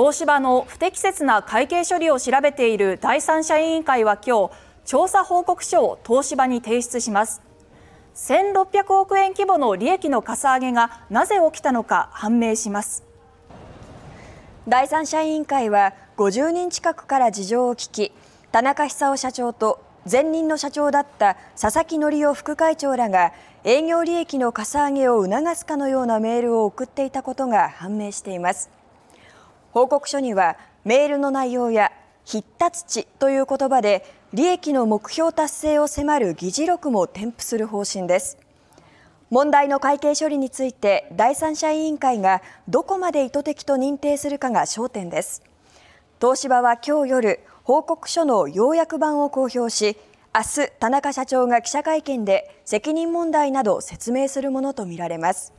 東芝の不適切な会計処理を調べている第三者委員会は今日調査報告書を東芝に提出します1600億円規模の利益のかさ上げがなぜ起きたのか判明します第三者委員会は50人近くから事情を聞き田中久雄社長と前任の社長だった佐々木則夫副会長らが営業利益のかさ上げを促すかのようなメールを送っていたことが判明しています。報告書にはメールの内容や必達値という言葉で利益の目標達成を迫る議事録も添付する方針です。問題の会計処理について第三者委員会がどこまで意図的と認定するかが焦点です。東芝は今日夜報告書の要約版を公表し明日、田中社長が記者会見で責任問題など説明するものとみられます。